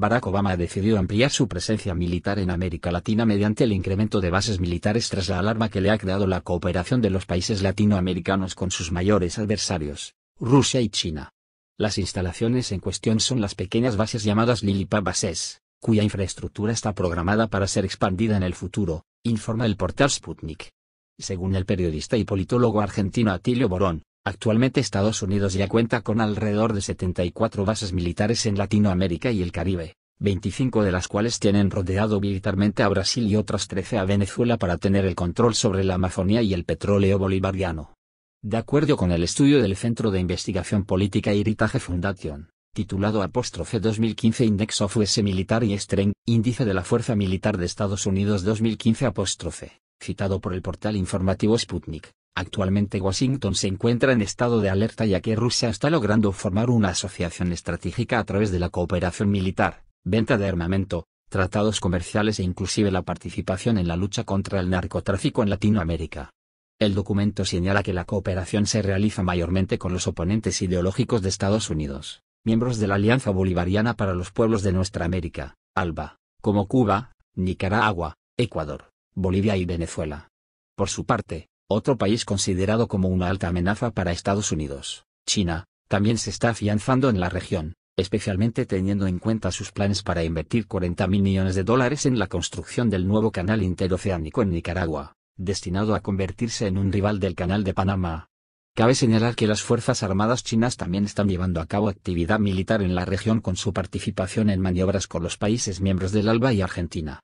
Barack Obama ha decidido ampliar su presencia militar en América Latina mediante el incremento de bases militares tras la alarma que le ha creado la cooperación de los países latinoamericanos con sus mayores adversarios, Rusia y China. Las instalaciones en cuestión son las pequeñas bases llamadas Lilipa Bases, cuya infraestructura está programada para ser expandida en el futuro, informa el portal Sputnik. Según el periodista y politólogo argentino Atilio Borón, Actualmente Estados Unidos ya cuenta con alrededor de 74 bases militares en Latinoamérica y el Caribe, 25 de las cuales tienen rodeado militarmente a Brasil y otras 13 a Venezuela para tener el control sobre la Amazonía y el petróleo bolivariano. De acuerdo con el estudio del Centro de Investigación Política Heritage Foundation, titulado Apóstrofe 2015 Index of US Military Strength, Índice de la Fuerza Militar de Estados Unidos 2015 Apóstrofe, citado por el portal informativo Sputnik. Actualmente Washington se encuentra en estado de alerta ya que Rusia está logrando formar una asociación estratégica a través de la cooperación militar, venta de armamento, tratados comerciales e inclusive la participación en la lucha contra el narcotráfico en Latinoamérica. El documento señala que la cooperación se realiza mayormente con los oponentes ideológicos de Estados Unidos, miembros de la Alianza Bolivariana para los Pueblos de Nuestra América, ALBA, como Cuba, Nicaragua, Ecuador, Bolivia y Venezuela. Por su parte, otro país considerado como una alta amenaza para Estados Unidos, China, también se está afianzando en la región, especialmente teniendo en cuenta sus planes para invertir 40 mil millones de dólares en la construcción del nuevo canal interoceánico en Nicaragua, destinado a convertirse en un rival del canal de Panamá. Cabe señalar que las Fuerzas Armadas chinas también están llevando a cabo actividad militar en la región con su participación en maniobras con los países miembros del ALBA y Argentina.